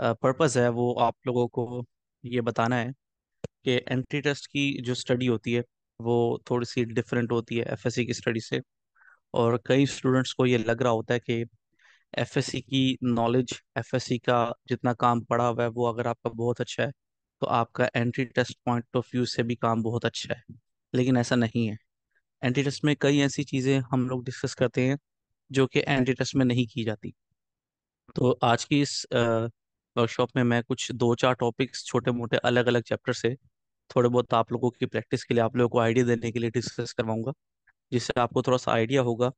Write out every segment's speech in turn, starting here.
Purpose है वो आप लोगों को ये बताना है कि एंट्री टेस्ट की जो स्टडी होती है वो थोड़ी सी डिफरेंट होती है एफएससी की स्टडी से और कई स्टूडेंट्स को ये लग रहा होता है कि एफएससी की नॉलेज एफएससी का जितना काम पड़ा हुआ है वो अगर आपका बहुत अच्छा है तो आपका entry test point of view से भी काम बहुत अच्छा है लेकिन ऐसा नहीं है एंट्री टेस्ट में कई ऐसी चीज़ें हम लोग डिस्कस करते हैं जो कि एंट्री टेस्ट में नहीं की जाती तो आज की इस वर्कशॉप में मैं कुछ दो चार टॉपिक्स छोटे मोटे अलग अलग चैप्टर से थोड़े बहुत आप लोगों की प्रैक्टिस के लिए आप लोगों को आइडिया देने के लिए डिस्कस करवाऊंगा जिससे आपको थोड़ा सा आइडिया होगा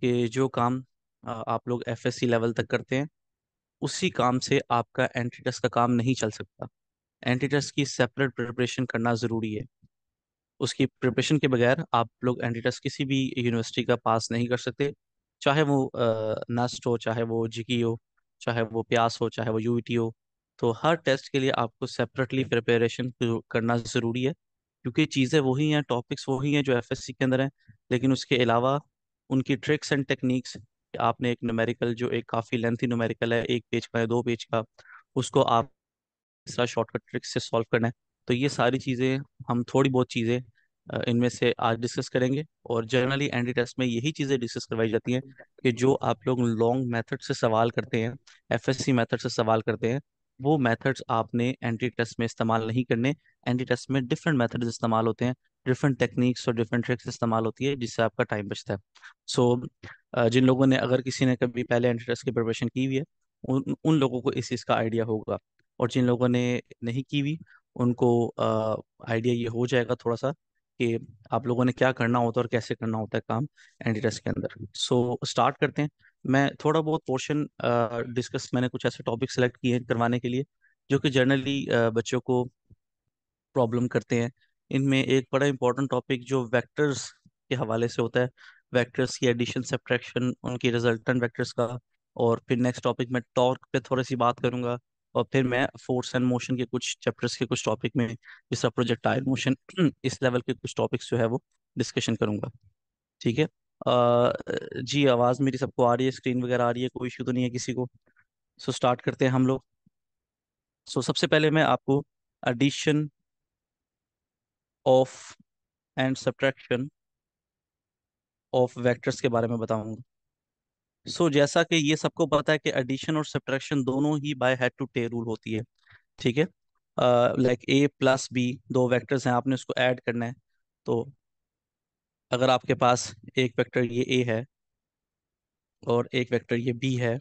कि जो काम आप लोग एफ लेवल तक करते हैं उसी काम से आपका एंट्री टेस्ट का काम नहीं चल सकता एंट्री टेस्ट की सेपरेट प्रिपरेशन करना ज़रूरी है उसकी प्रिपरेशन के बगैर आप लोग एंट्री टेस्ट किसी भी यूनिवर्सिटी का पास नहीं कर सकते चाहे वो नस्ट हो चाहे वो जिकी e हो चाहे वो प्यास हो चाहे वो यूईटी e हो तो हर टेस्ट के लिए आपको सेपरेटली प्रिपरेशन करना ज़रूरी है क्योंकि चीज़ें वही हैं टॉपिक्स वही हैं जो एफ के अंदर हैं लेकिन उसके अलावा उनकी ट्रिक्स एंड टेक्निक्स आपने एक नुमेरिकल जो एक काफ़ी लेंथी नुमेरिकल है एक पेज का या दो पेज का उसको आप शॉर्टकट ट्रिक्स से सॉल्व करना है तो ये सारी चीज़ें हम थोड़ी बहुत चीज़ें इनमें से आज डिस्कस करेंगे और जनरली एंड टेस्ट में यही चीज़ें डिस्कस करवाई जाती हैं कि जो आप लोग लॉन्ग मेथड से सवाल करते हैं एफएससी मेथड से सवाल करते हैं वो मेथड्स आपने एंटी टेस्ट में इस्तेमाल नहीं करने एंटी टेस्ट में डिफरेंट मेथड्स इस्तेमाल होते हैं डिफरेंट टेक्निक्स और डिफरेंट ट्रिक्स इस्तेमाल होती है जिससे आपका टाइम बचता है सो so, जिन लोगों ने अगर किसी ने कभी पहले एंटी टेस्ट की प्रिपरेशन की हुई है उन उन लोगों को इस चीज़ का आइडिया होगा और जिन लोगों ने नहीं की हुई उनको आइडिया ये हो जाएगा थोड़ा सा कि आप लोगों ने क्या करना होता है और कैसे करना होता है काम एंटीटेस्ट के अंदर सो so, स्टार्ट करते हैं मैं थोड़ा बहुत पोर्शन डिस्कस मैंने कुछ ऐसे टॉपिक सेलेक्ट किए हैं करवाने के लिए जो कि जनरली बच्चों को प्रॉब्लम करते हैं इनमें एक बड़ा इंपॉर्टेंट टॉपिक जो वैक्टर्स के हवाले से होता है वैक्टर्स की एडिशन सब्ट्रैक्शन उनकी रिजल्टेंट वैक्टर्स का और फिर नेक्स्ट टॉपिक में टॉर्क पे थोड़ी सी बात करूंगा और फिर मैं फोर्स एंड मोशन के कुछ चैप्टर्स के कुछ टॉपिक में प्रोजेक्ट प्रोजेक्टाइल मोशन इस लेवल के कुछ टॉपिक्स जो है वो डिस्कशन करूंगा ठीक है जी आवाज़ मेरी सबको आ रही है स्क्रीन वगैरह आ रही है कोई इशू तो नहीं है किसी को सो स्टार्ट करते हैं हम लोग सो सबसे पहले मैं आपको addition of and subtraction of vectors के बारे में बताऊंगा सो so, जैसा कि ये सबको पता है कि एडिशन और सब्ट्रैक्शन दोनों ही by head to tail rule होती है ठीक है लाइक ए प्लस बी दो वेक्टर्स हैं आपने उसको ऐड करना है तो अगर आपके पास एक वेक्टर ये ए है और एक वेक्टर ये बी है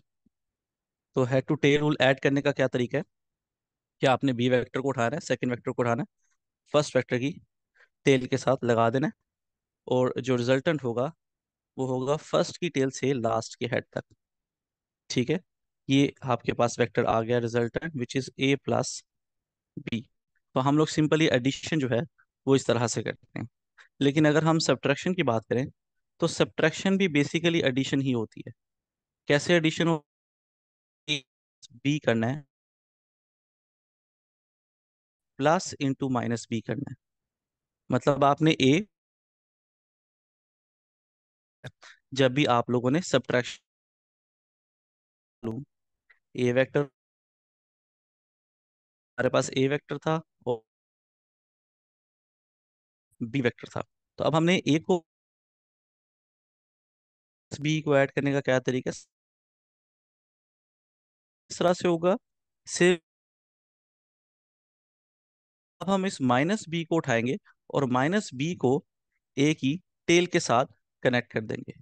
तो head to tail rule add करने का क्या तरीका है क्या आपने बी वैक्टर को उठाना है सेकेंड वैक्टर को उठाना है फर्स्ट वैक्टर की टेल के साथ लगा देना है और जो रिजल्टेंट होगा वो होगा फर्स्ट की टेल से लास्ट के हेड तक ठीक है ये आपके पास वेक्टर आ गया resultant which is A plus B तो हम लोग सिंपली एडिशन जो है वो इस तरह से करते हैं लेकिन अगर हम सब्ट्रैक्शन की बात करें तो सब्ट्रैक्शन भी बेसिकली एडिशन ही होती है कैसे एडिशन हो बी करना है प्लस इंटू माइनस बी करना है मतलब आपने ए जब भी आप लोगों ने सब्ट्रैक्शन ए वेक्टर हमारे पास ए वेक्टर था और बी वेक्टर था तो अब हमने ए को बी को ऐड करने का क्या तरीका इस तरह से होगा सिर्फ अब हम इस माइनस बी को उठाएंगे और माइनस बी को ए की टेल के साथ कनेक्ट कर देंगे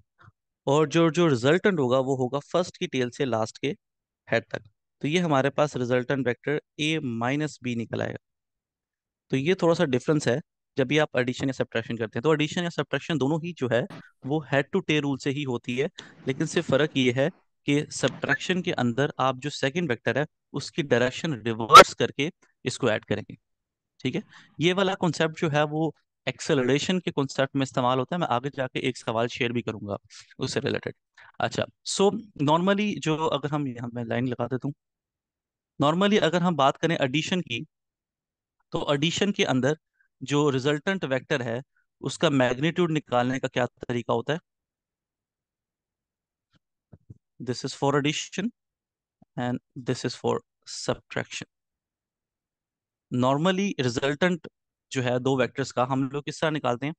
और जो जो रिजल्टेंट होगा वो होगा फर्स्ट की टेल से लास्ट के हेड तक तो ये हमारे पास resultant vector A minus B निकल आएगा तो ये थोड़ा सा डिफरेंस है जब भी आप एडिशन या सब्ट्रैक्शन करते हैं तो एडिशन या सब्ट्रैक्शन दोनों ही जो है वो हेड टू टे रूल से ही होती है लेकिन सिर्फ फर्क ये है कि सब्ट्रैक्शन के अंदर आप जो सेकेंड वैक्टर है उसकी डायरेक्शन रिवर्स करके इसको ऐड करेंगे ठीक है ये वाला कॉन्सेप्ट जो है वो एक्सेलरेशन के कॉन्सेप्ट में इस्तेमाल होता है मैं आगे जाके एक सवाल शेयर भी करूंगा उससे रिलेटेड अच्छा सो so, नॉर्मली जो अगर हम यहाँ मैं लाइन लगा देता हूँ नॉर्मली अगर हम बात करें एडिशन की तो एडिशन के अंदर जो रिजल्टेंट वेक्टर है उसका मैग्नीट्यूड निकालने का क्या तरीका होता है this is for addition and this is for subtraction normally resultant जो है दो वेक्टर्स का हम लोग किस तरह निकालते हैं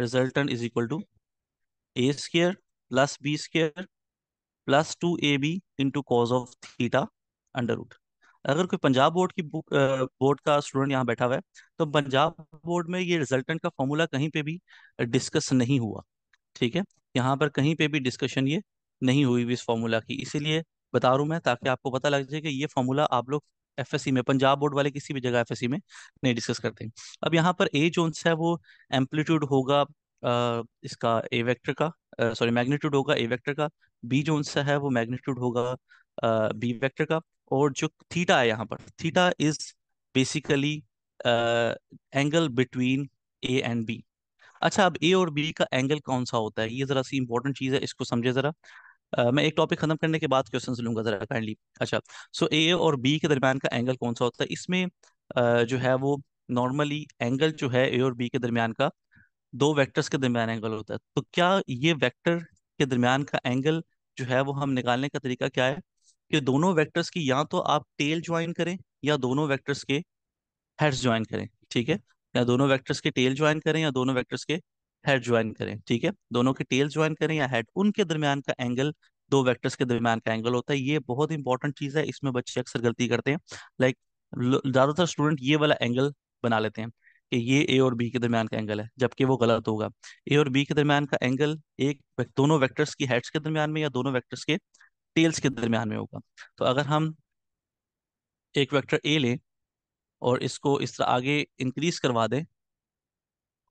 resultant is equal to A square plus B square plus two A B into cos of theta under root अगर कोई पंजाब बोर्ड की बोर्ड का स्टूडेंट यहाँ बैठा हुआ है तो पंजाब बोर्ड में ये रिजल्टेंट का फॉर्मूला कहीं पे भी डिस्कस नहीं हुआ ठीक है यहाँ पर कहीं पे भी डिस्कशन ये नहीं हुई हुई इस फॉर्मूला की इसीलिए बता रहा हूँ मैं ताकि आपको पता लग जाए कि ये फॉर्मूला आप लोग एफ में पंजाब बोर्ड वाले किसी भी जगह एफ में नहीं डिस्कस करते अब यहाँ पर ए जोन है वो एम्पलीट्यूड होगा uh, इसका ए वेक्टर का सॉरी uh, मैग्नीट्यूड होगा ए वेक्टर का बी जोन सा है वो मैग्नीट्यूड होगा बी uh, वेक्टर का और जो थीटा है यहाँ पर theta is basically angle between A and B अच्छा अब ए और बी का एंगल कौन सा होता है ये जरा सी इंपॉर्टेंट चीज है इसको समझे जरा uh, मैं एक टॉपिक खत्म करने के बाद क्वेश्चन लूंगा जरा काइंडली अच्छा सो ए और बी के दरमियान का एंगल कौन सा होता है इसमें uh, जो है वो नॉर्मली एंगल जो है ए और बी के दरमियान का दो वेक्टर्स के दरमियान एंगल होता है तो क्या ये वेक्टर के दरमियान का एंगल जो है वो हम निकालने का तरीका क्या है कि दोनों वेक्टर्स की या तो आप टेल ज्वाइन करें या दोनों वेक्टर्स के हेड्स ज्वाइन करें ठीक है या दोनों वेक्टर्स के टेल ज्वाइन करें या दोनों वेक्टर्स के हेड ज्वाइन करें ठीक है दोनों के टेल ज्वाइन करें या हेड उनके दरमियान का एंगल दो वेक्टर्स के दरमियान का एंगल होता है ये बहुत इंपॉर्टेंट चीज है इसमें बच्चे अक्सर गलती करते हैं लाइक ज्यादातर स्टूडेंट ये वाला एंगल बना लेते हैं कि ये ए और बी के दरमियान का एंगल है जबकि वो गलत होगा ए और बी के दरमियान का एंगल एक दोनों वेक्टर्स की हेड्स के दरमियान में या दोनों वेक्टर्स के टेल्स के दरमियान में होगा तो अगर हम एक वेक्टर ए लें और इसको इस तरह आगे इंक्रीज करवा दें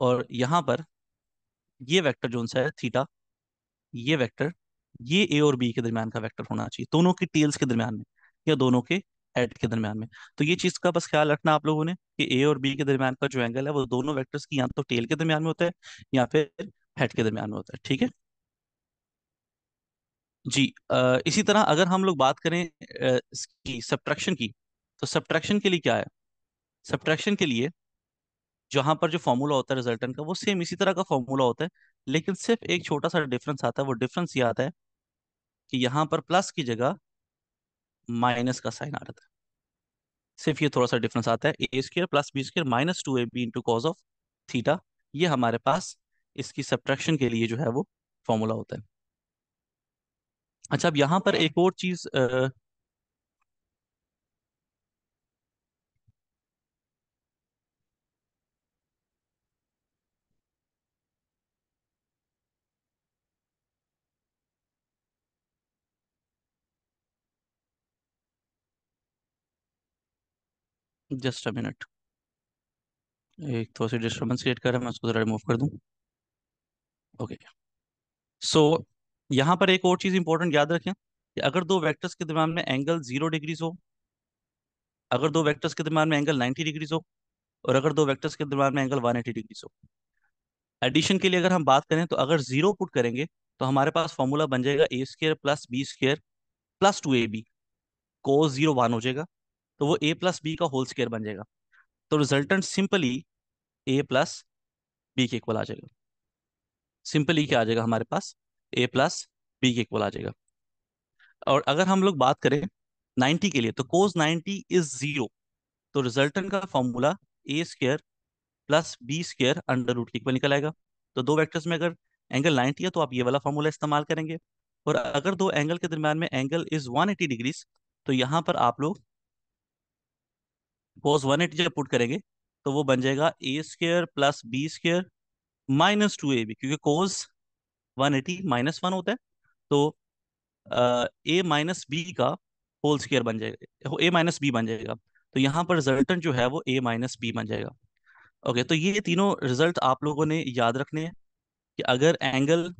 और यहाँ पर ये वेक्टर जो है थीटा ये वेक्टर ये ए और बी के दरमियान का वेक्टर होना चाहिए दोनों के टेल्स के दरमियान में या दोनों के हेड के दरमियान में तो ये चीज का बस ख्याल रखना आप लोगों ने कि ए और बी के दरमियान का जो एंगल है वो दोनों वेक्टर्स की या तो टेल के दरमियान में होता है या फिर हेड के दरमियान में होता है ठीक है जी इसी तरह अगर हम लोग बात करें इसकी सब्ट्रैक्शन की तो सब्ट्रैक्शन के लिए क्या है सब्ट्रैक्शन के लिए जहां पर जो फॉर्मूला होता है रिजल्टेंट का वो सेम इसी तरह का फॉर्मूला होता है लेकिन सिर्फ एक छोटा सा डिफरेंस आता है वो डिफरेंस ये आता है कि यहां पर प्लस की जगह माइनस का साइन आ रहा है सिर्फ ये थोड़ा सा डिफरेंस आता है A square plus B square minus two A B into cos of theta ये हमारे पास इसकी सब्ट्रैक्शन के लिए जो है वो फॉर्मूला होता है अच्छा अब यहाँ पर हाँ। एक और चीज जस्ट अ मिनट एक थोड़ा सी डिस्टर्बेंस क्रिएट कर रहा है मैं उसको ज़रा रिमूव कर दूँ ओके सो so, यहाँ पर एक और चीज़ इंपॉर्टेंट याद रखें कि अगर दो वेक्टर्स के दरमियान में एंगल जीरो डिग्रीज हो अगर दो वेक्टर्स के दरमियान में एंगल नाइन्टी डिग्रीज हो और अगर दो वेक्टर्स के दरमियान में एंगल एटी डिग्रीज हो एडिशन के लिए अगर हम बात करें तो अगर जीरो पुट करेंगे तो हमारे पास फॉर्मूला बन जाएगा A square plus B square plus two A B cos zero one हो जाएगा तो वो ए प्लस बी का होल स्केयर बन जाएगा तो resultant simply A plus B के इक्वल आ जाएगा सिंपली क्या आ जाएगा हमारे पास ए प्लस बी के इक्वल आ जाएगा और अगर हम लोग बात करें नाइन्टी के लिए तो कोज नाइन्टी इज जीरो तो रिजल्टेंट का formula A square plus B square under root equal निकल आएगा तो दो वैक्टर्स में अगर एंगल नाइन्टी है तो आप ये वाला फॉर्मूला इस्तेमाल करेंगे और अगर दो एंगल के दरमियान में एंगल इज 180 डिग्रीज तो यहाँ पर आप लोग कोस वन एटी जब पुट करेंगे तो वो बन जाएगा A square plus B square minus two A B क्योंकि cos one eighty minus one होता है तो ए माइनस बी का होल स्क्र बन जाएगा ए माइनस बी बन जाएगा तो यहाँ पर रिजल्टन जो है वो ए माइनस बी बन जाएगा ओके okay, तो ये तीनों रिजल्ट आप लोगों ने याद रखने हैं कि अगर एंगल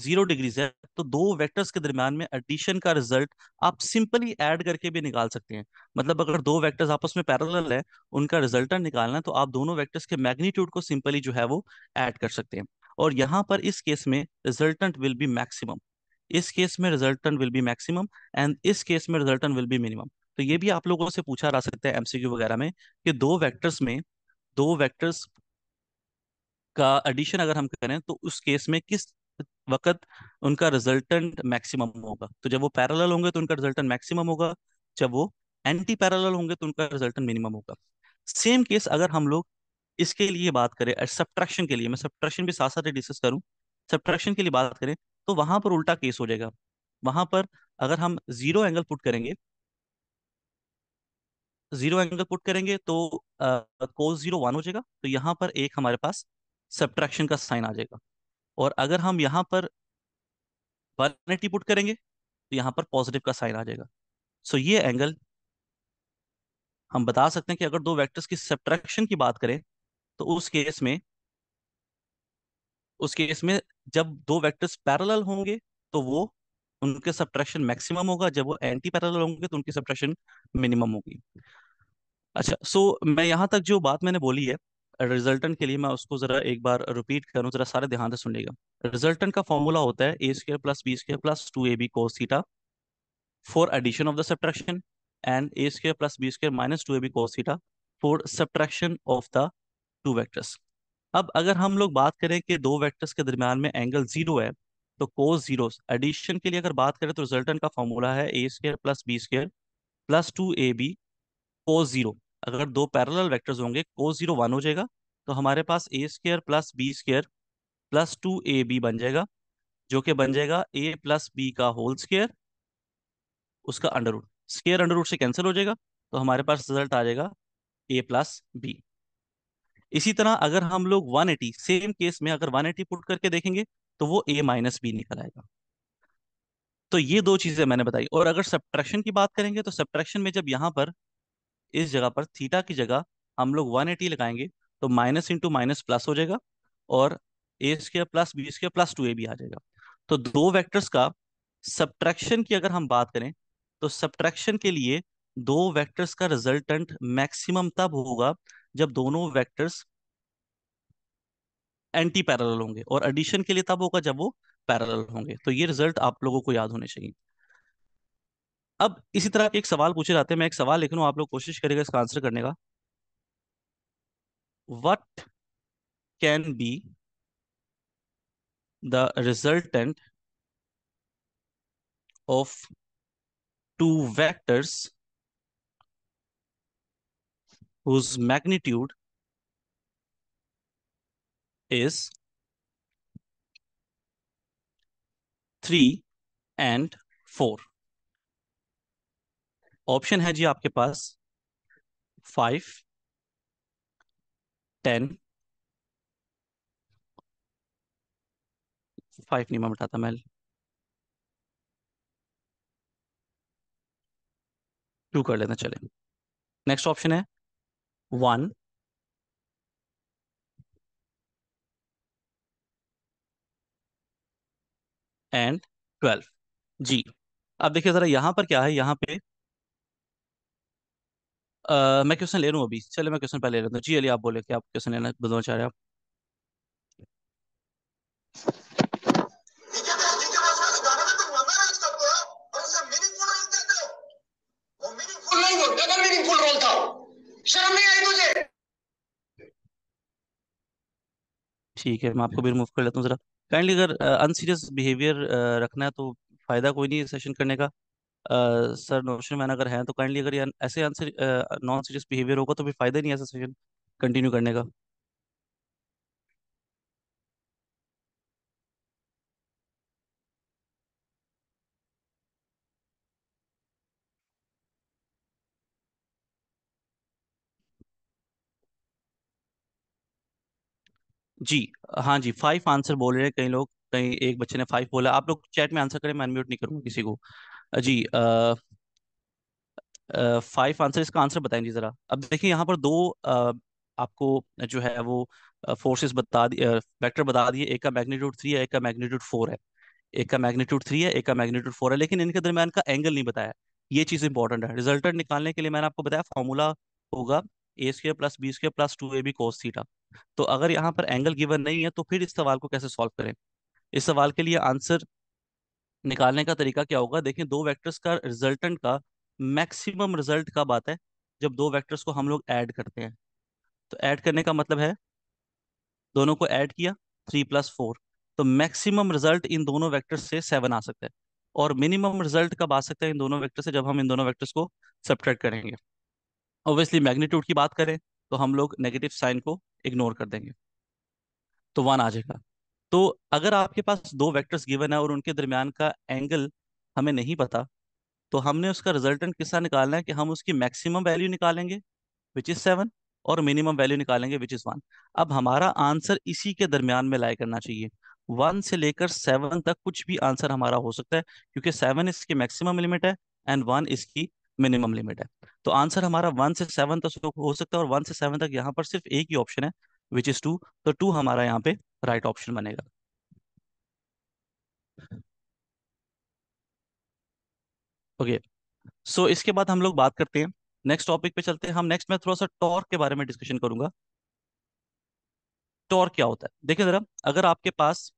जीरो डिग्रीज है तो दो वेक्टर्स के दरमियान में एडिशन का रिजल्ट आप सिंपली ऐड करके भी निकाल सकते हैं मतलब अगर दो वेक्टर्स आपस में पैरल है उनका रिजल्ट निकालना है तो आप दोनों वेक्टर्स के मैग्नीट्यूड को सिंपली जो है वो ऐड कर सकते हैं और यहाँ पर इस केस में रिजल्टेंट विल बी मैक्सिमम इस केस में resultant will be maximum and इस केस में रिजल्टेंट विल बी मिनिमम तो ये भी आप लोगों से पूछा जा सकता है एमसीक्यू वगैरह में कि दो वेक्टर्स में दो वेक्टर्स का एडिशन अगर हम करें तो उस केस में किस वक्त उनका रिजल्टेंट मैक्सिमम होगा तो जब वो पैरल होंगे तो उनका रिजल्टेंट मैक्सिमम होगा जब वो एंटी पैरल होंगे तो उनका रिजल्टेंट मिनिमम होगा सेम केस अगर हम लोग इसके लिए बात करें सब्ट्रैक्शन के लिए मैं सब्ट्रैक्शन भी साथ साथ डिस्कस करूँ सब्ट्रैक्शन के लिए बात करें तो वहां पर उल्टा केस हो जाएगा वहां पर अगर हम जीरो एंगल पुट करेंगे जीरो एंगल पुट करेंगे तो कोस जीरो वन हो जाएगा तो यहाँ पर एक हमारे पास सब्ट्रैक्शन का साइन आ जाएगा और अगर हम यहाँ पर वन एटी पुट करेंगे तो यहाँ पर पॉजिटिव का साइन आ जाएगा सो ये एंगल हम बता सकते हैं कि अगर दो वेक्टर्स की सब्ट्रैक्शन की बात करें तो उस केस में उस केस में जब दो वेक्टर्स पैरेलल होंगे तो वो उनके सब्ट्रैक्शन मैक्सिमम होगा जब वो एंटी पैरेलल होंगे तो उनकी सब्ट्रैक्शन मिनिमम होगी अच्छा सो so, मैं यहाँ तक जो बात मैंने बोली है रिजल्टेंट के लिए मैं उसको जरा एक बार रिपीट करूँ जरा सारे ध्यान से सुन लेगा रिजल्टेंट का फॉर्मूला होता है A square plus B square plus two A B cos theta for addition of the subtraction and A square plus B square minus two A B cos theta for subtraction of the two vectors अब अगर हम लोग बात करें कि दो vectors के दरमियान में एंगल जीरो है तो कोस जीरो एडिशन के लिए अगर बात करें तो रिजल्टेंट का फॉर्मूला है A square plus B square plus two A B cos zero अगर दो पैरेलल वेक्टर्स होंगे कोस जीरो वन हो जाएगा तो हमारे पास A square plus B square plus two A B बन जाएगा जो कि बन जाएगा ए प्लस बी का होल स्केयर उसका under root square under root से कैंसिल हो जाएगा तो हमारे पास रिजल्ट आ जाएगा ए प्लस बी इसी तरह अगर हम लोग 180 सेम केस में अगर 180 पुट करके देखेंगे तो वो ए माइनस बी निकल आएगा तो ये दो चीजें मैंने बताई और अगर सब्ट्रैक्शन की बात करेंगे तो सब्ट्रैक्शन में जब यहाँ पर इस जगह पर थीटा की जगह हम लोग 180 लगाएंगे तो माइनस इंटू माइनस प्लस हो जाएगा और A square plus B square plus two A भी आ जाएगा तो दो वेक्टर्स का सब्ट्रैक्शन की अगर हम बात करें तो सब्ट्रैक्शन के लिए दो वेक्टर्स का रिजल्टेंट मैक्सिमम तब होगा जब दोनों वेक्टर्स एंटी पैरेलल होंगे और एडिशन के लिए तब होगा जब वो पैरेलल होंगे तो ये रिजल्ट आप लोगों को याद होने चाहिए अब इसी तरह के एक सवाल पूछे जाते हैं मैं एक सवाल लिख लू आप लोग कोशिश करेगा इसका आंसर करने का what can be the resultant of two vectors whose magnitude is three and four option है जी आपके पास फाइव टेन फाइव नहीं मैं बताता मैं टू कर लेना चले नेक्स्ट ऑप्शन है वन एंड ट्वेल्व जी अब देखिए ज़रा यहां पर क्या है यहां पे आ, मैं क्वेश्चन ले रहा हूँ अभी चले मैं क्वेश्चन पहले ले लेता हूँ जी अली आप बोले कि आप क्वेश्चन लेना बताना चाह रहे हैं तो ठीक है मैं आपको भी रिमूव कर लेता हूँ जरा काइंडली अगर अनसीरियस बिहेवियर रखना है तो फायदा कोई नहीं है सेशन करने का सर नोशन मैन अगर हैं तो काइंडली अगर ऐसे आंसर नॉन सीरियस बिहेवियर होगा तो भी फायदा नहीं ऐसा सेशन कंटिन्यू करने का जी हाँ जी फाइव आंसर बोल रहे हैं कई लोग कहीं एक बच्चे ने फाइव बोला आप लोग चैट में आंसर करें मैं अनम्यूट नहीं करूंगा किसी को जी फाइव आंसर इसका आंसर बताएंगे जरा अब देखिए यहाँ पर दो आ, आपको जो है वो फोर्सेस बता दिए वेक्टर बता दिए एक का मैग्नीट्यूड थ्री है एक का मैग्नीट्यूड फोर है एक का मैग्नीट्यूड थ्री है एक का मैग्नीट्यूड फोर है लेकिन इनके दरमियान का एंगल नहीं बताया ये चीज़ इंपॉर्टेंट है रिजल्टेंट निकालने के लिए मैंने आपको बताया फॉर्मूला होगा A square plus B square plus two A B cos theta तो अगर यहाँ पर एंगल गिवन नहीं है तो फिर इस सवाल को कैसे सॉल्व करें इस सवाल के लिए आंसर निकालने का तरीका क्या होगा देखें दो वेक्टर्स का रिजल्टेंट का मैक्सिमम रिजल्ट कब आता है जब दो वेक्टर्स को हम लोग ऐड करते हैं तो ऐड करने का मतलब है दोनों को ऐड किया थ्री प्लस फोर तो मैक्सिमम रिजल्ट इन दोनों वेक्टर्स से सेवन आ सकता है और मिनिमम रिजल्ट कब आ सकता है इन दोनों वैक्टर से जब हम इन दोनों वैक्टर्स को सब्ट्रैक्ट करेंगे ऑब्वियसली मैग्नीट्यूड की बात करें तो हम लोग नेगेटिव साइन को इग्नोर कर देंगे तो वन आ जाएगा तो अगर आपके पास दो वेक्टर्स गिवन है और उनके दरमियान का एंगल हमें नहीं पता तो हमने उसका रिजल्टेंट किसका निकालना है कि हम उसकी मैक्सिमम वैल्यू निकालेंगे विच इज़ सेवन और मिनिमम वैल्यू निकालेंगे विच इज़ वन अब हमारा आंसर इसी के दरमियान में लाई करना चाहिए वन से लेकर सेवन तक कुछ भी आंसर हमारा हो सकता है क्योंकि सेवन इसकी मैक्सिमम लिमिट है एंड वन इसकी मिनिमम लिमिट है तो आंसर हमारा वन से सेवन तक हो सकता है और वन से सेवन तक यहाँ पर सिर्फ एक ही ऑप्शन है विच इज़ टू तो टू हमारा यहाँ पे राइट ऑप्शन बनेगा ओके okay. सो so, इसके बाद हम लोग बात करते हैं नेक्स्ट टॉपिक पे चलते हैं हम नेक्स्ट में थोड़ा सा टॉर्क के बारे में डिस्कशन करूंगा टॉर्क क्या होता है देखिए जरा अगर आपके पास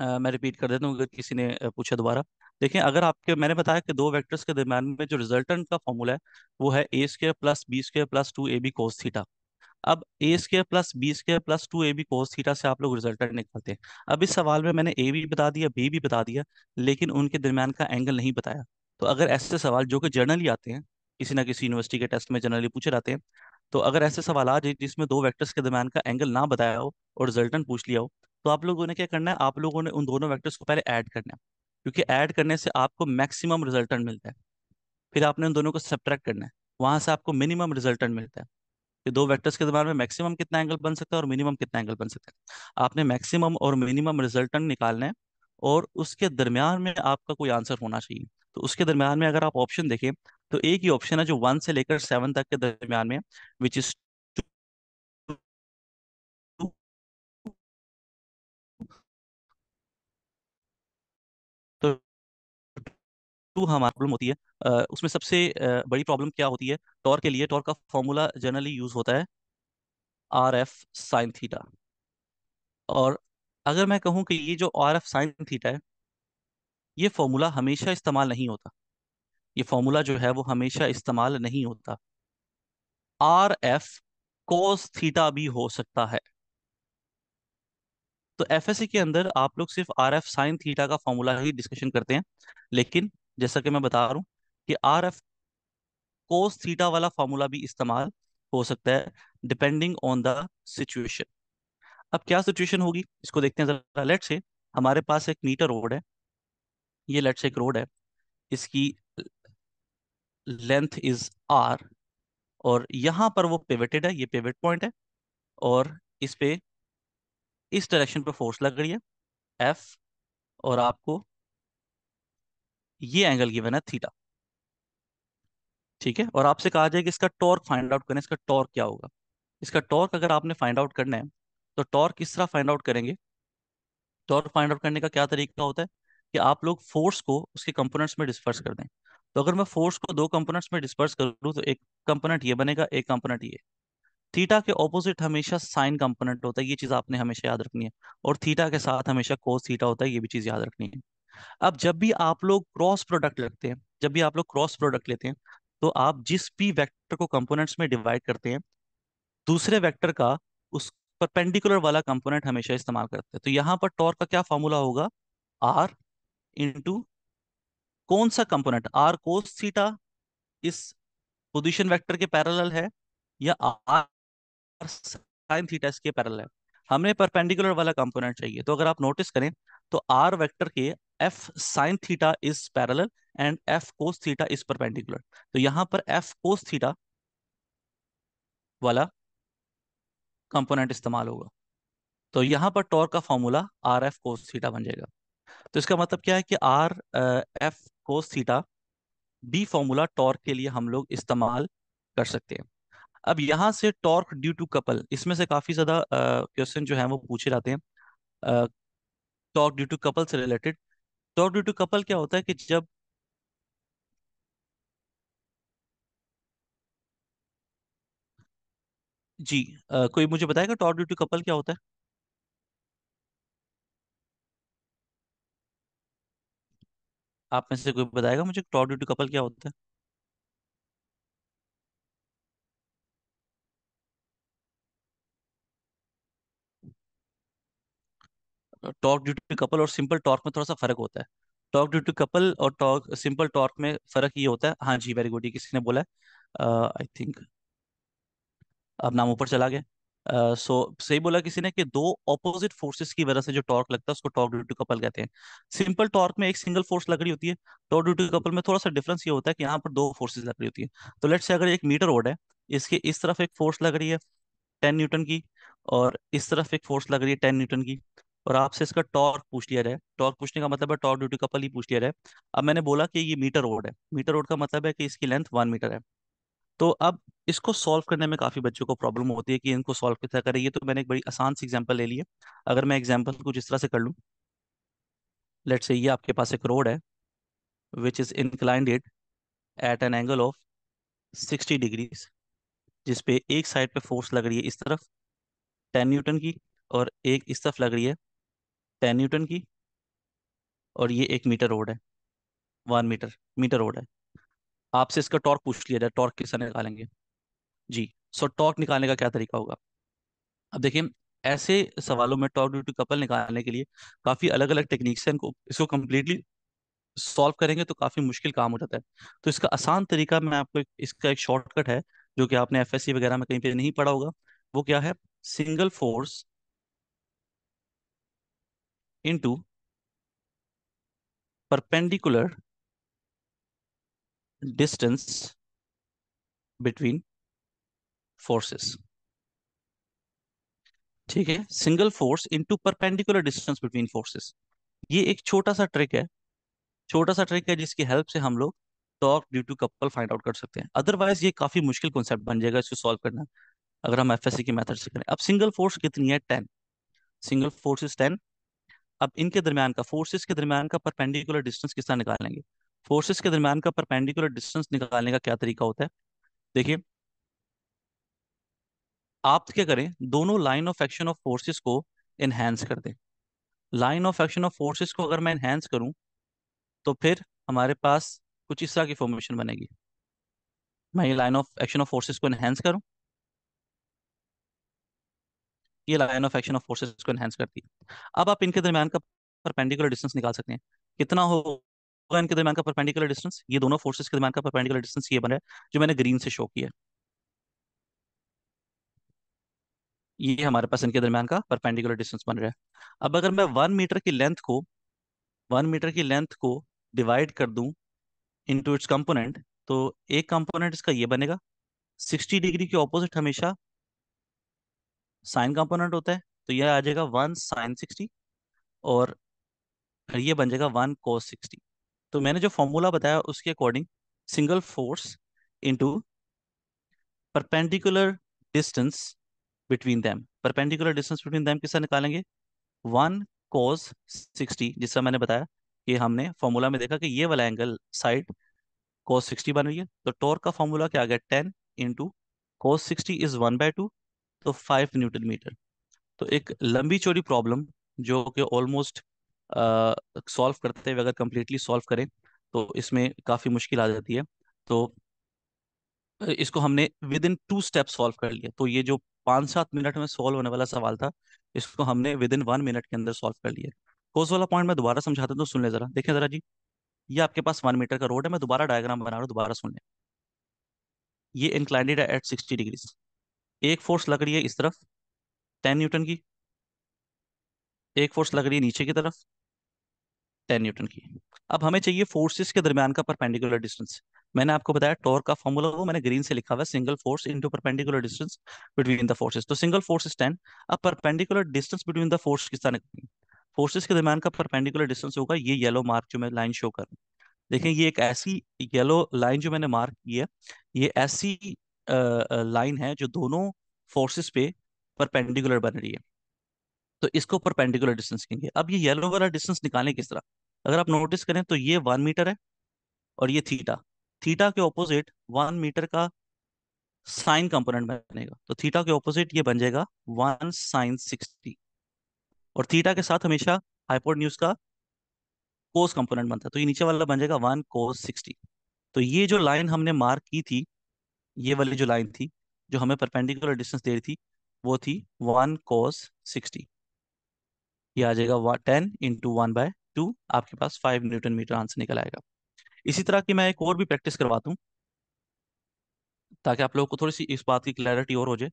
आ, मैं रिपीट कर देता हूँ अगर किसी ने पूछा दोबारा देखिए अगर आपके मैंने बताया कि दो वेक्टर्स के दरम्यान में जो रिजल्टेंट का फॉर्मूला है वो है A square plus B square plus two A B cos theta अब A square plus B square plus two A B cos theta से आप लोग रिजल्टेंट निकालते हैं अब इस सवाल में मैंने ए भी बता दिया बी भी बता दिया लेकिन उनके दरम्यान का एंगल नहीं बताया तो अगर ऐसे सवाल जो कि जर्नली आते हैं किसी ना किसी यूनिवर्सिटी के टेस्ट में जनरली पूछे जाते हैं तो अगर ऐसे सवाल आ जाए जिसमें दो वैक्टर्स के दरमियान का एंगल ना बताया हो और रिजल्टेंट पूछ लिया हो तो आप लोगों ने क्या करना है आप लोगों ने उन दोनों वैक्टर्स को पहले ऐड करना है क्योंकि ऐड करने से आपको मैक्सिमम रिजल्टेंट मिलता है फिर आपने उन दोनों को सब्ट्रैक्ट करना है वहां से आपको मिनिमम रिजल्टेंट मिलता है कि दो वेक्टर्स के दरमियान में मैक्सिमम कितना एंगल बन सकता है और मिनिमम कितना एंगल बन सकता है आपने मैक्सिमम और मिनिमम रिजल्टेंट निकालना है और उसके दरमियान में आपका कोई आंसर होना चाहिए तो उसके दरमियान में अगर आप ऑप्शन देखें तो एक ही ऑप्शन है जो वन से लेकर सेवन तक के दरमियान में विच इज टू हमारा प्रॉब्लम होती है उसमें सबसे बड़ी प्रॉब्लम क्या होती है टॉर के लिए टॉर का फॉर्मूला जनरली यूज होता है आर एफ साइन थीटा और अगर मैं कहूं कि ये जो आर एफ साइन थीटा है ये फॉर्मूला हमेशा इस्तेमाल नहीं होता ये फॉर्मूला जो है वो हमेशा इस्तेमाल नहीं होता आर एफ कोस थीटा भी हो सकता है तो एफ के अंदर आप लोग सिर्फ आर एफ साइन थीटा का फॉर्मूला ही डिस्कशन करते हैं लेकिन जैसा कि मैं बता रहा हूँ कि आर एफ कोस थीटा वाला फार्मूला भी इस्तेमाल हो सकता है डिपेंडिंग ऑन द सिचुएशन अब क्या सिचुएशन होगी इसको देखते हैं जरा लेट से हमारे पास एक मीटर रोड है ये लेट से एक रोड है इसकी लेंथ इज आर और यहाँ पर वो पेविटेड है ये पेवेट पॉइंट है और इस पे इस डायरेक्शन पे फोर्स लग रही है एफ और आपको ये एंगल गिवन है थीटा ठीक है और आपसे कहा जाए कि इसका टॉर्क फाइंड आउट करना इसका टॉर्क क्या होगा इसका टॉर्क अगर आपने फाइंड आउट करना है तो टॉर्क किस तरह फाइंड आउट करेंगे टॉर्क फाइंड आउट करने का क्या तरीका होता है कि आप लोग फोर्स को उसके कंपोनेंट्स में डिस्पर्स कर दें तो अगर मैं फोर्स को दो कंपोनेंट्स में डिस्पर्स करूँ तो एक कंपोनेंट ये बनेगा एक कंपोनेंट ये थीटा के ऑपोजिट हमेशा साइन कंपोनेंट होता है ये चीज़ आपने हमेशा याद रखनी है और थीटा के साथ हमेशा कोस थीटा होता है ये भी चीज़ याद रखनी है अब जब भी आप लोग क्रॉस प्रोडक्ट लगते हैं जब भी आप लोग क्रॉस प्रोडक्ट लेते हैं तो आप जिस भी वेक्टर को कंपोनेंट्स में डिवाइड करते हैं दूसरे वेक्टर का उस परपेंडिकुलर वाला कंपोनेंट हमेशा इस्तेमाल करते हैं तो यहाँ पर टॉर्क का क्या फॉर्मूला होगा आर इंटू कौन सा कंपोनेंट आर कोस थीटा इस पोजिशन वैक्टर के पैरल है या आर साइन थीटा इसके पैरल है हमें परपेंडिकुलर वाला कंपोनेंट चाहिए तो अगर आप नोटिस करें तो आर वेक्टर के F sine theta is parallel and F cos theta is perpendicular तो यहाँ पर एफ कोस थीटा वाला कंपोनेंट इस्तेमाल होगा तो यहाँ पर टॉर्क का formula R F cos theta बन जाएगा तो इसका मतलब क्या है कि आर एफ कोस थीटा बी फॉर्मूला टॉर्क के लिए हम लोग इस्तेमाल कर सकते हैं अब यहाँ से टॉर्क ड्यू टू कपल इसमें से काफ़ी ज़्यादा क्वेश्चन जो है वो पूछे जाते हैं टॉर्क ड्यू टू कपल से related dot due to couple क्या होता है कि जब जी आ, कोई मुझे बताएगा डॉट ड्यू टू कपल क्या होता है आप में से कोई बताएगा मुझे डॉट ड्यू टू कपल क्या होता है टॉर्क ड्यू टू कपल और सिंपल टॉर्क में थोड़ा सा फर्क होता है टॉर्क ड्यू टू कपल और टॉर्क सिंपल टॉर्क में फर्क ये होता है हाँ जी वेरी गुड ये किसी ने बोला आई थिंक अब नाम ऊपर चला गया सो uh, so, सही बोला किसी ने कि दो ऑपोजिट फोर्सेस की वजह से जो टॉर्क लगता है उसको टॉर्क ड्यू टू कपल कहते हैं सिंपल टॉर्क में एक सिंगल फोर्स लग रही होती है टॉर्क ड्यू टू कपल में थोड़ा सा डिफरेंस ये होता है कि यहाँ पर दो फोर्सेस लग रही होती है तो लेट्स से अगर एक मीटर रोड है इसके इस तरफ एक फोर्स लग रही है टेन न्यूटन की और इस तरफ एक फोर्स लग रही है टेन न्यूटन की और आपसे इसका टॉर्क पूछ लिया जाए टॉर्क पूछने का मतलब है टॉर्क ड्यूटी कपल ही पूछ लिया जाए अब मैंने बोला कि ये मीटर रोड है मीटर रोड का मतलब है कि इसकी लेंथ वन मीटर है तो अब इसको सॉल्व करने में काफ़ी बच्चों को प्रॉब्लम होती है कि इनको सॉल्व किस तरह करें ये तो मैंने एक बड़ी आसान सी एग्जाम्पल ले लिया अगर मैं एग्जाम्पल कुछ इस तरह से कर लूँ लेट से ये आपके पास एक रोड है which is inclined at an angle of sixty degrees जिसपे एक साइड पे फोर्स लग रही है इस तरफ टेन न्यूटन की और एक इस तरफ लग रही है टेन न्यूटन की और ये एक मीटर रोड है वन मीटर मीटर रोड है आपसे इसका टॉर्क पूछ लिया जाए टॉर्क किससे निकालेंगे जी सो टॉर्क निकालने का क्या तरीका होगा अब देखिए ऐसे सवालों में टॉर्क ड्यू टू कपल निकालने के लिए काफ़ी अलग अलग टेक्निक्स हैं इनको इसको कम्प्लीटली सॉल्व करेंगे तो काफ़ी मुश्किल काम हो जाता है तो इसका आसान तरीका मैं आपको इसका एक शॉर्टकट है जो कि आपने एफ वगैरह में कहीं पे नहीं पढ़ा होगा वो क्या है single force into perpendicular distance between forces. ठीक है single force into perpendicular distance between forces ये एक छोटा सा ट्रिक है छोटा सा ट्रिक है जिसकी हेल्प से हम लोग torque due to couple find out कर सकते हैं अदरवाइज ये काफी मुश्किल कॉन्सेप्ट बन जाएगा इसको सॉल्व करना अगर हम एफ के मेथड से करें अब सिंगल फोर्स कितनी है ten single force is ten अब इनके दरमियान का फोर्सेस के दरमियान का परपेंडिकुलर डिस्टेंस किस तरह निकालेंगे फोर्सेस के दरमियान का परपेंडिकुलर डिस्टेंस निकालने का क्या तरीका होता है देखिए आप क्या करें दोनों line of action of forces को इनहेंस कर दें line of action of forces को अगर मैं इनहेंस करूं तो फिर हमारे पास कुछ इस तरह की फॉर्मेशन बनेगी मैं ये line of action of forces को इनहेंस करूं ये line of action of forces को एनहेंस करती है अब आप इनके दरमियान का परपेंडिकुलर डिस्टेंस निकाल सकते हैं कितना होगा इनके दरमियान का परपेंडिकुलर डिस्टेंस ये दोनों फोर्सेस के दरमियान का परपेंडिकुलर डिस्टेंस ये बन रहा है जो मैंने ग्रीन से शो किया ये हमारे पास इनके दरमियान का परपेंडिकुलर डिस्टेंस बन रहा है अब अगर मैं वन मीटर की लेंथ को वन मीटर की लेंथ को डिवाइड कर दूं इनटू इट्स कंपोनेंट तो एक कंपोनेंट इसका ये बनेगा 60 डिग्री के ऑपोजिट हमेशा साइन कंपोनेंट होता है तो यह आ जाएगा वन साइन सिक्सटी और ये बन जाएगा वन कोस सिक्सटी तो मैंने जो फॉर्मूला बताया उसके according single force into perpendicular distance between them perpendicular distance between them किससे निकालेंगे वन कोस सिक्सटी जिसका मैंने बताया कि हमने फॉर्मूला में देखा कि ये वाला एंगल साइड कोस सिक्सटी बन रही है तो टोर का फॉर्मूला क्या आ गया ten into cos sixty is one by two तो फाइव न्यूटन मीटर तो एक लंबी चौड़ी प्रॉब्लम जो कि ऑलमोस्ट सॉल्व करते हुए अगर कम्प्लीटली सॉल्व करें तो इसमें काफ़ी मुश्किल आ जाती है तो इसको हमने within two step solve कर लिया तो ये जो पाँच सात मिनट में सॉल्व होने वाला सवाल था इसको हमने विद इन वन मिनट के अंदर सॉल्व कर लिया कोस वाला पॉइंट मैं दोबारा समझाता हूँ तो सुन ले ज़रा देखें ज़रा जी ये आपके पास वन मीटर का रोड है मैं दोबारा डायग्राम बना रहा हूँ दोबारा सुन लें ये इंक्लाइंडेड एट सिक्सटी डिग्रीज एक फोर्स लग रही है इस तरफ टेन न्यूटन की एक फोर्स लग रही है नीचे की तरफ टेन न्यूटन की अब हमें चाहिए फोर्सेस के दरमियान का परपेंडिकुलर डिस्टेंस मैंने आपको बताया टॉर्क का फॉर्मूला वो मैंने ग्रीन से लिखा हुआ है single force into perpendicular distance between the forces तो सिंगल फोर्स इज टेन अब perpendicular distance between the force किस तरह फोर्सेस के दरमियान का परपेंडिकुलर डिस्टेंस होगा ये येलो मार्क जो मैं लाइन शो कर देखें ये एक ऐसी येलो लाइन जो मैंने मार्क की है ये ऐसी लाइन है जो दोनों फोर्सेस पे परपेंडिकुलर बन रही है तो इसको परपेंडिकुलर डिस्टेंस कहेंगे अब ये येलो वाला डिस्टेंस निकालें किस तरह अगर आप नोटिस करें तो ये वन मीटर है और ये थीटा थीटा के ऑपोजिट वन मीटर का साइन कंपोनेंट बनेगा तो थीटा के ऑपोजिट ये बन जाएगा वन साइन सिक्सटी और थीटा के साथ हमेशा हाइपोटन्यूज का कोस कंपोनेंट बनता है तो ये नीचे वाला बन जाएगा वन कोस सिक्सटी तो ये जो लाइन हमने मार्क की थी ये वाली जो लाइन थी जो हमें परपेंडिकुलर डिस्टेंस दे रही थी वो थी वन कोस सिक्सटी ये आ जाएगा ten into one by two आपके पास फाइव न्यूटन मीटर आंसर निकल आएगा इसी तरह की मैं एक और भी प्रैक्टिस करवा दूँ ताकि आप लोगों को थोड़ी सी इस बात की क्लैरिटी और हो जाए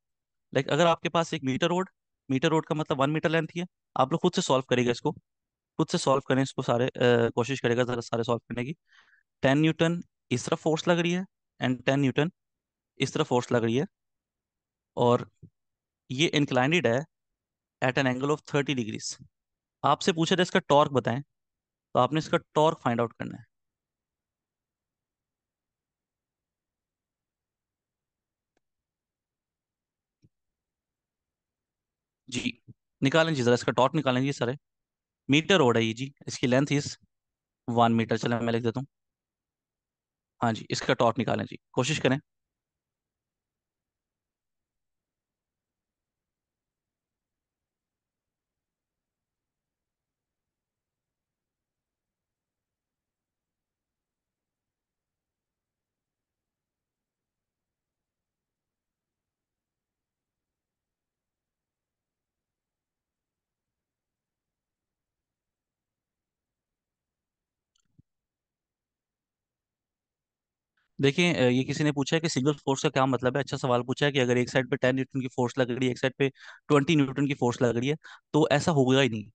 लाइक अगर आपके पास एक मीटर रोड मीटर रोड का मतलब वन मीटर लेंथ ही है आप लोग खुद से सॉल्व करेगा इसको खुद से सॉल्व करें इसको सारे आ, कोशिश करेगा सारे सॉल्व करने की टेन न्यूटन इस तरफ फोर्स लग रही है एंड टेन न्यूटन इस तरह फोर्स लग रही है और ये इंक्लाइंडेड है at an angle of thirty degrees आपसे पूछा था इसका टॉर्क बताएं तो आपने इसका टॉर्क फाइंड आउट करना है जी निकालें जी जरा इसका टॉर्क निकालें जी सारे मीटर रोड है ये जी इसकी लेंथ इस वन मीटर चलें मैं लिख देता हूँ हाँ जी इसका टॉर्क निकालें जी कोशिश करें देखिए ये किसी ने पूछा है कि सिंगल फोर्स का क्या मतलब है अच्छा सवाल पूछा है कि अगर एक साइड पे टेन न्यूटन की फोर्स लग रही है एक साइड पे ट्वेंटी न्यूटन की फोर्स लग रही है तो ऐसा होगा ही नहीं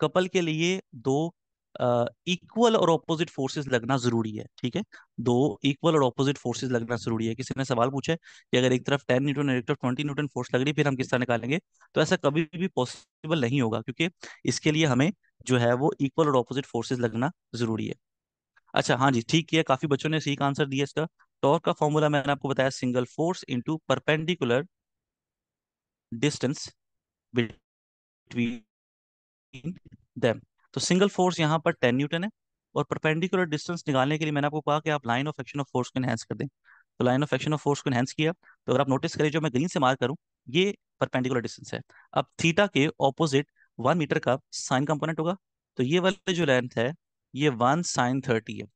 कपल के लिए दो इक्वल और ऑपोजिट फोर्सेस लगना जरूरी है ठीक है दो इक्वल और ऑपोजिट फोर्सेस लगना जरूरी है किसी ने सवाल पूछा है कि अगर एक तरफ टेन न्यूटन और एक तरफ ट्वेंटी न्यूटन फोर्स लग रही है फिर हम किस तरह निकालेंगे तो ऐसा कभी भी पॉसिबल नहीं होगा क्योंकि इसके लिए हमें जो है वो इक्वल और ऑपोजिट फोर्सेज लगना जरूरी है अच्छा हाँ जी ठीक किया काफी बच्चों ने सही आंसर दिया इसका टॉर्क तो का फॉर्मूला मैंने आपको बताया single force into perpendicular distance between them तो सिंगल फोर्स यहाँ पर टेन न्यूटन है और परपेंडिकुलर डिस्टेंस निकालने के लिए मैंने आपको कहा कि आप line of action of force को एनहेंस कर दें तो line of action of force को एनहेंस किया तो अगर आप नोटिस करें जो मैं ग्रीन से मार्क करूँ ये परपेंडिकुलर डिस्टेंस है अब थीटा के ऑपोजिट वन मीटर का साइन कंपोनेंट होगा तो ये वाले जो लेंथ है ये वन साइन थर्टी है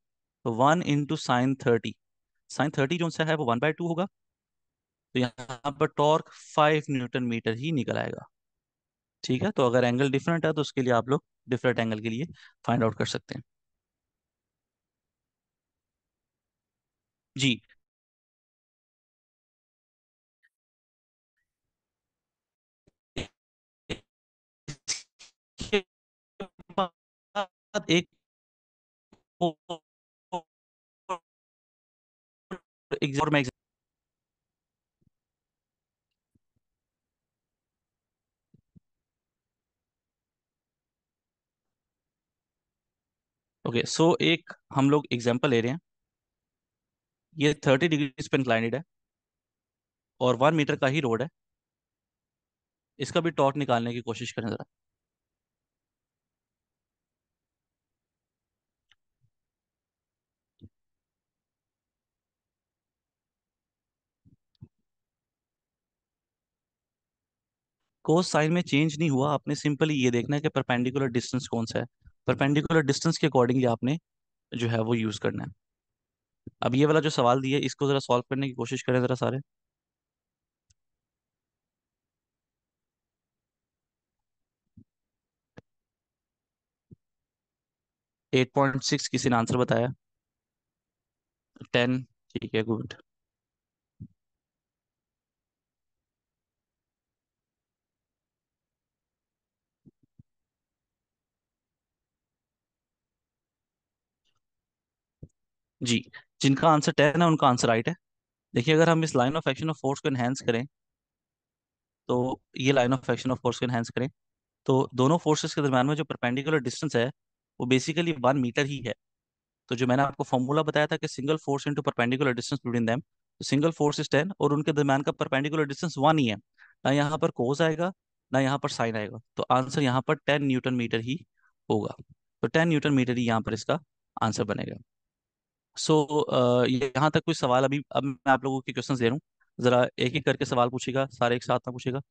तो one into sine thirty sine thirty जो सा है वो वन बाय टू होगा तो यहाँ पर टॉर्क फाइव न्यूटन मीटर ही निकल आएगा ठीक है तो अगर एंगल डिफरेंट है तो उसके लिए आप लोग डिफरेंट एंगल के लिए फाइंड आउट कर सकते हैं जी एक ओके okay, सो so एक हम लोग एग्जांपल ले रहे हैं ये थर्टी डिग्रीज पे इंक्लाइनेड है और वन मीटर का ही रोड है इसका भी टॉर्क निकालने की कोशिश करें जरा कोस साइन में चेंज नहीं हुआ आपने सिंपली ये देखना है कि परपेंडिकुलर डिस्टेंस कौन सा है परपेंडिकुलर डिस्टेंस के अकॉर्डिंगली आपने जो है वो यूज़ करना है अब ये वाला जो सवाल दिया इसको ज़रा सॉल्व करने की कोशिश करें ज़रा सारे एट पॉइंट सिक्स किसी ने आंसर बताया टेन ठीक है गुड जी जिनका आंसर टेन है उनका आंसर राइट है देखिए अगर हम इस line of action of force को एनहेंस करें तो ये line of action of force को एनहेंस करें तो दोनों फोर्सेस के दरम्यान में जो परपेंडिकुलर डिस्टेंस है वो बेसिकली वन मीटर ही है तो जो मैंने आपको फॉर्मूला बताया था कि single force into perpendicular distance between them तो सिंगल फोर्स इज टेन और उनके दरम्यान का परपेंडिकुलर डिस्टेंस वन ही है ना यहाँ पर कोज आएगा ना यहाँ पर साइन आएगा तो आंसर यहाँ पर टेन न्यूटन मीटर ही होगा तो टेन न्यूटन मीटर ही यहाँ पर इसका आंसर बनेगा सो so, uh, यहाँ तक कुछ सवाल अभी अब मैं आप लोगों के क्वेश्चन दे रहा हूँ जरा एक ही करके सवाल पूछेगा सारे एक साथ ना पूछेगा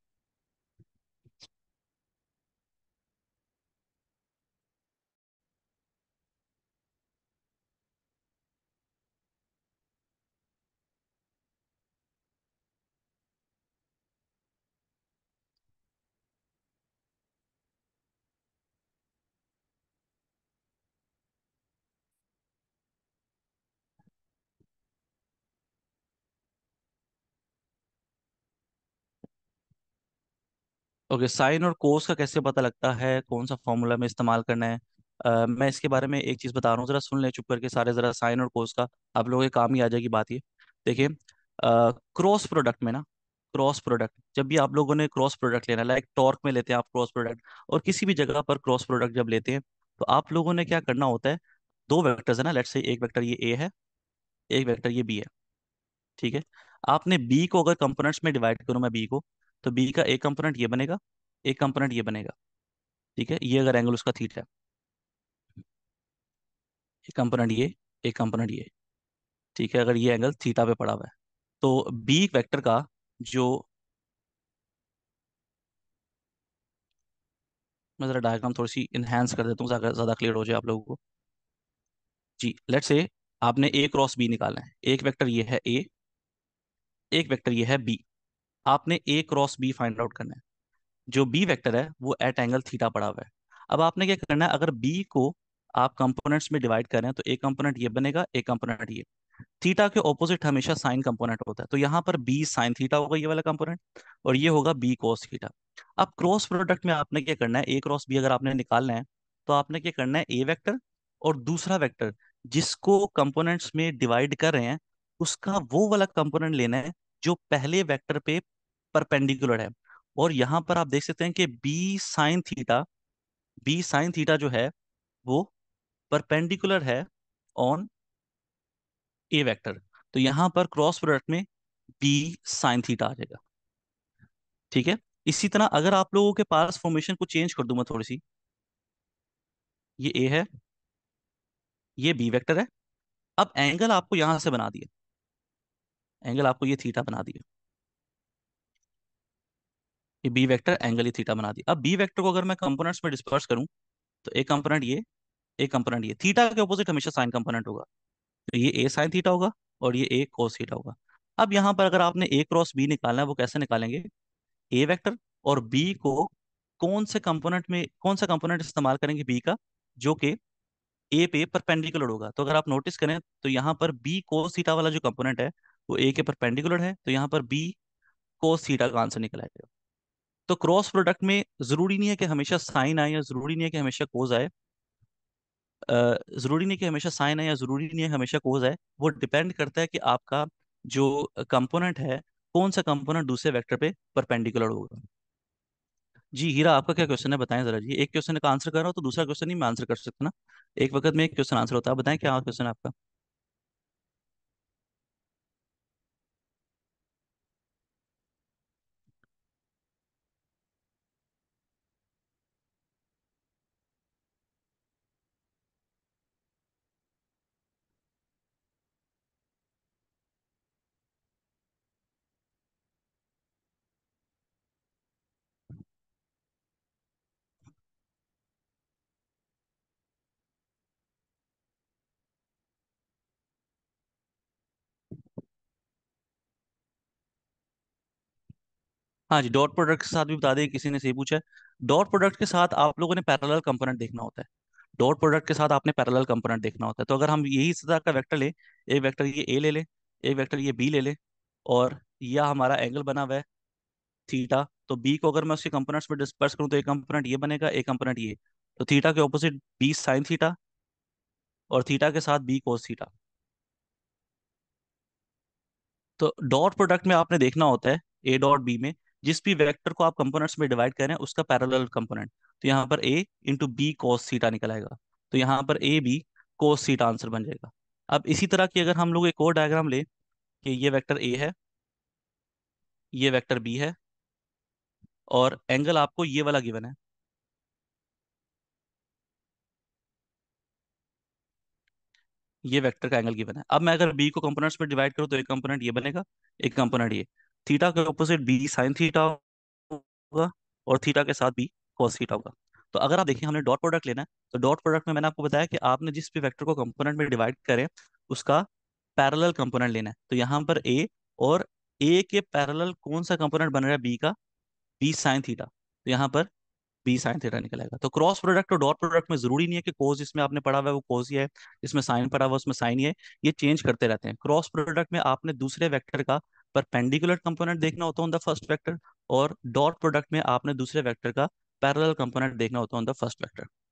ओके साइन और कोस का कैसे पता लगता है कौन सा फॉर्मूला में इस्तेमाल करना है uh, मैं इसके बारे में एक चीज़ बता रहा हूँ ज़रा सुन ले चुप करके सारे ज़रा साइन और कोस का आप लोगों के काम ही आ जाएगी बात ये देखिए क्रॉस प्रोडक्ट में ना क्रॉस प्रोडक्ट जब भी आप लोगों ने क्रॉस प्रोडक्ट लेना लाइक टॉर्क में लेते हैं आप क्रॉस प्रोडक्ट और किसी भी जगह पर क्रॉस प्रोडक्ट जब लेते हैं तो आप लोगों ने क्या करना होता है दो वैक्टर्स है ना लेट से एक वैक्टर ये ए है एक वैक्टर ये बी है ठीक है आपने बी को अगर कंपोनेंट्स में डिवाइड करूँ मैं बी को तो बी का एक कंपोनेंट ये बनेगा एक कंपोनेंट ये बनेगा ठीक है ये अगर एंगल उसका थीटा है एक कंपोनेंट ये एक कंपोनेंट ये ठीक है अगर ये एंगल थीटा पे पड़ा हुआ है तो बी वेक्टर का जो मैं ज़रा डायग्राम थोड़ी सी इन्हेंस कर देता हूँ ज़्यादा क्लियर हो जाए आप लोगों को जी लेट से आपने ए क्रॉस बी निकालना है एक वेक्टर ये है ए एक वेक्टर ये है बी आपने A cross B find out करना है जो बी वेक्टर है वो एट एंगल थीटा पड़ा हुआ है अब आपने क्या करना है अगर बी को आप कंपोनेंट्स में डिवाइड करें तो एक कंपोनेंट ये बनेगा एक कंपोनेंट ये थीटा के ऑपोजिट हमेशा साइन कंपोनेंट होता है तो यहाँ पर बी साइन थीटा होगा ये वाला कंपोनेंट और ये होगा बी कॉस थीटा अब क्रॉस प्रोडक्ट में आपने क्या करना है ए क्रॉस बी अगर आपने निकालना है तो आपने क्या करना है ए वैक्टर और दूसरा वैक्टर जिसको कंपोनेंट्स में डिवाइड कर रहे हैं उसका वो वाला कंपोनेंट लेना है जो पहले वेक्टर पे परपेंडिकुलर है और यहाँ पर आप देख सकते हैं कि B sine theta B sine theta जो है वो परपेंडिकुलर है ऑन ए वेक्टर तो यहां पर क्रॉस प्रोडक्ट में बी साइन थीटा आ जाएगा ठीक है इसी तरह अगर आप लोगों के पास फॉर्मेशन को चेंज कर दूंगा थोड़ी सी ये ए है ये बी वेक्टर है अब एंगल आपको यहां से बना दिया एंगल आपको ये थीटा बना दिया कि बी वेक्टर एंगल ही थीटा बना दिया अब बी वेक्टर को अगर मैं कंपोनेंट्स में डिस्पर्स करूं तो एक कंपोनेंट ये एक कंपोनेंट ये थीटा के ऑपोजिट हमेशा साइन कंपोनेंट होगा तो ये ए साइन थीटा होगा और ये ए कॉस थीटा होगा अब यहाँ पर अगर आपने ए क्रॉस बी निकालना है वो कैसे निकालेंगे ए वैक्टर और बी को कौन से कंपोनेंट में कौन सा कंपोनेंट इस्तेमाल करेंगे बी का जो कि ए पे परपेंडिकुलर होगा तो अगर आप नोटिस करें तो यहाँ पर बी कोस थीटा वाला जो कंपोनेंट है वो ए के परपेंडिकुलर है तो यहाँ पर बी कोस थीटा का आंसर निकल आएगा तो क्रॉस प्रोडक्ट में जरूरी नहीं है कि हमेशा साइन आए या जरूरी नहीं है कि हमेशा कोज आए जरूरी नहीं कि हमेशा साइन आए या जरूरी नहीं है हमेशा कोज आए वो डिपेंड करता है कि आपका जो कंपोनेंट है कौन सा कंपोनेंट दूसरे वेक्टर पे परपेंडिकुलर होगा जी हीरा आपका क्या क्वेश्चन है बताएं जरा जी एक क्वेश्चन का आंसर कर रहा हूँ तो दूसरा क्वेश्चन ही मैं आंसर कर सकता ना एक वक्त में एक क्वेश्चन आंसर होता है बताएं क्या क्वेश्चन आपका हाँ जी डॉट प्रोडक्ट के साथ भी बता दें किसी ने सही पूछा है डॉट प्रोडक्ट के साथ आप लोगों ने पैरेलल कंपोनेंट देखना होता है डॉट प्रोडक्ट के साथ आपने पैरेलल कंपोनेंट देखना होता है तो अगर हम यही सतह का वेक्टर ले एक वेक्टर ये ए ले लें एक वेक्टर ये बी ले लें और यह हमारा एंगल बना हुआ है थीटा तो बी को अगर मैं उसके कंपोनेंट्स में डिस्पर्स करूँ तो एक कंपोनेंट ये बनेगा एक कंपोनेंट ये तो थीटा के ऑपोजिट बी साइन थीटा और थीटा के साथ बी कोस थीटा तो डॉट प्रोडक्ट में आपने देखना होता है ए डॉट बी में जिस भी वेक्टर को आप कंपोनेंट्स में डिवाइड करें उसका पैरेलल कंपोनेंट तो यहाँ पर ए इंटू बी कोस सीटा निकल आएगा तो यहाँ पर ए बी कोस सीटा आंसर बन जाएगा अब इसी तरह की अगर हम लोग एक और डायग्राम ले कि ये वेक्टर ए है ये वेक्टर बी है और एंगल आपको ये वाला गिवन है ये वेक्टर का एंगल गिवन है अब मैं अगर बी को कंपोनेंट्स में डिवाइड करूँ तो एक कंपोनेंट ये बनेगा एक कंपोनेंट ये थीटा के ऑपोजिट बी साइन थीटा होगा और थीटा के साथ बी कॉस थीटा होगा तो अगर आप देखें हमने डॉट प्रोडक्ट लेना है तो डॉट प्रोडक्ट में मैंने आपको बताया कि आपने जिस भी वेक्टर को कंपोनेंट में डिवाइड करें उसका पैरेलल कंपोनेंट लेना है तो यहाँ पर ए और ए के पैरेलल कौन सा कंपोनेंट बन रहा है बी का बी साइन थीटा तो यहाँ पर बी साइन थीटा निकलेगा तो क्रॉस प्रोडक्ट और डॉट प्रोडक्ट में जरूरी नहीं है कि कोज जिसमें आपने पढ़ा हुआ है वो कोज ही है जिसमें साइन पढ़ा हुआ है उसमें साइन ही है ये चेंज करते रहते हैं क्रॉस प्रोडक्ट में आपने दूसरे वेक्टर का परपेंडिकुलर कंपोनेंट देखना होता है ऑन द फर्स्ट वेक्टर और डॉट प्रोडक्ट में आपने दूसरे वेक्टर का पैरेलल कंपोनेंट देखना होता है ऑन द फर्स्ट वेक्टर